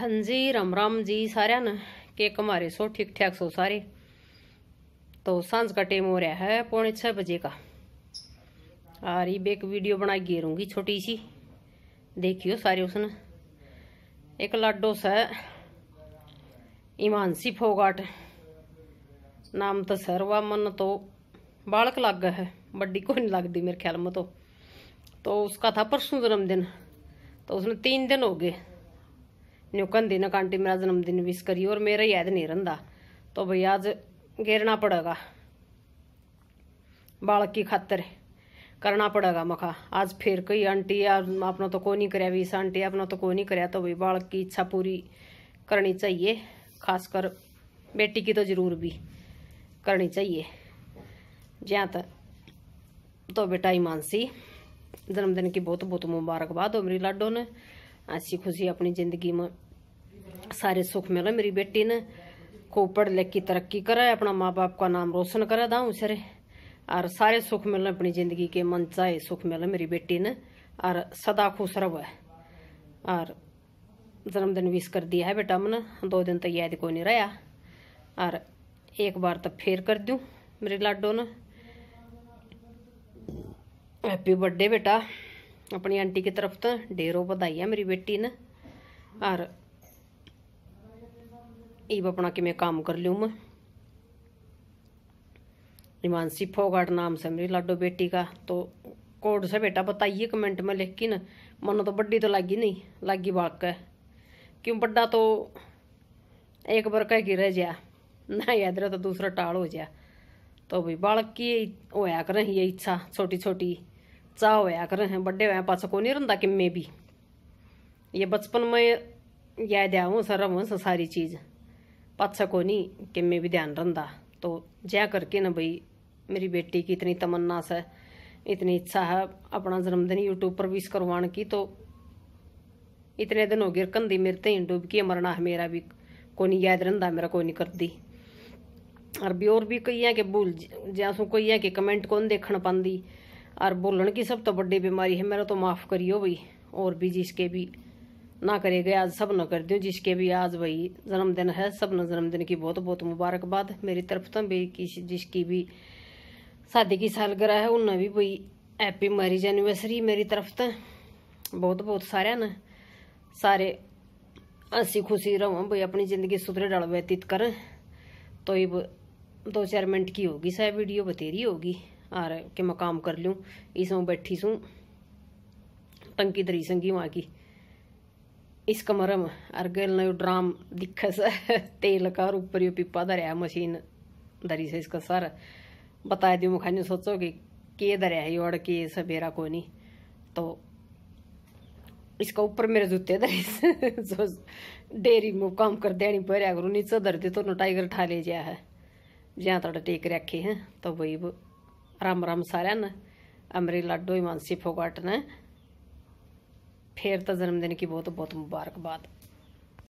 जी राम राम जी ਸਾਰਿਆਂ ਨੂੰ के कमारे सो ठीक ठाक सो सारे तो सांझ का टाइम हो रहा है पौने छः बजे का और ये एक वीडियो बना के रहूँगी छोटी सी देखियो सारे उसने एक लाडो स ईमान सी फोगाट नाम तो वा मन तो बालक लग है बड्डी को नहीं लगती मेरे ख्याल में तो तो उसका था परसों जन्मदिन तो उसने तीन दिन हो गए न्यूकन दिन आंटी मेरा जन्मदिन विश करी और मेरा याद नहीं रहा तो भाई आज घेरना पड़ेगा बालक की खातर करना पड़ेगा मखा आज फिर कई आंटी अपना तो कोई नहीं कर विश आंटी अपना तो कोई नहीं कर तो भाई बालक की इच्छा पूरी करनी चाहिए खासकर बेटी की तो जरूर भी करनी चाहिए जहाँ तक तो बेटा ही मानसी जन्मदिन की बहुत बहुत मुबारकबाद हो मेरी लाडो ने हंसी खुशी अपनी जिंदगी में सारे सुख मिले मेरी बेटी ने खूब पढ़ लिख की तरक्की करे अपना माँ बाप का नाम रोशन करे दाऊ सरे और सारे सुख मिले अपनी जिंदगी के मन चाहे सुख मिले मेरी बेटी ने और सदा खुश रहो और जन्मदिन विश कर दिया है बेटा मैंने दो दिन तो याद कोई नहीं रहा और एक बार तो फिर कर दूँ मेरे लाडो ने हैप्पी बर्थडे बेटा अपनी आंटी की तरफ तो डेरो बधाई है मेरी बेटी ने और ईब अपना कि मैं काम कर लूँ मैं हिमांशी फोगाट नाम से मेरी लाडो बेटी का तो कोड से बेटा बताइए कमेंट में लेकिन मनो तो बड्डी तो लागी नहीं लागी बाग है क्यों बड्डा तो एक बार कह गिर गया ना याद रहा तो दूसरा टाल हो गया तो भाई बालक की होया करें ये इच्छा छोटी छोटी चा हो कर बड्डे होया पाछा कोनी रंदा कि मैं भी ये बचपन में याद आऊँ शर्म सारी चीज़ पाछा को कि मैं भी ध्यान रहा तो जया करके ना भाई मेरी बेटी की इतनी तमन्ना है इतनी इच्छा है अपना जन्मदिन यूट्यूब पर विश करवाने की तो इतने दिन हो गए कंधी मेरे तेई डूब मरना है मेरा भी कोई याद रहा मेरा कोनी कर दी और भी और भी कई है कि भूल जैसू कोई है कि कमेंट कौन देख पाती और बोलन की सब तो बड़ी बीमारी है मेरा तो माफ़ करियो भाई और भी जिसके भी ना करेगा आज सब ना कर दियो जिसके भी आज भाई जन्मदिन है सब न जन्मदिन की बहुत बहुत मुबारकबाद मेरी तरफ तो भाई किसी जिसकी भी शादी की सालगिरह है उन्हें भी भाई हैप्पी मैरिज एनिवर्सरी मेरी तरफ तो बहुत बहुत सारे न सारे हंसी खुशी रहो भाई अपनी ज़िंदगी सुधरे डाल व्यतीत करें तो ये दो चार मिनट की होगी शायद वीडियो बतेरी होगी और रहा कि मैं काम कर लूँ इसमें बैठी सूँ टंकी दरी संगी वहाँ की इस कमर में गल ने ड्राम दिखा सा तेल का और ऊपर ये पिपा धरिया मशीन धरी से इसका सर बताया दू मुखा सोचो कि के धरिया ही और के सवेरा कोई नहीं तो इसका ऊपर मेरे जूते धरे जो डेरी में काम कर देनी पड़ा करो नीचे धरते तो टाइगर ठा ले जाया है जहाँ थोड़ा टेक रखे हैं तो वही वो राम राम साऱ्यांना अमरी लाडो मानसी फोगाट ने फिर तो जन्मदिन की बहुत बहुत मुबारकबाद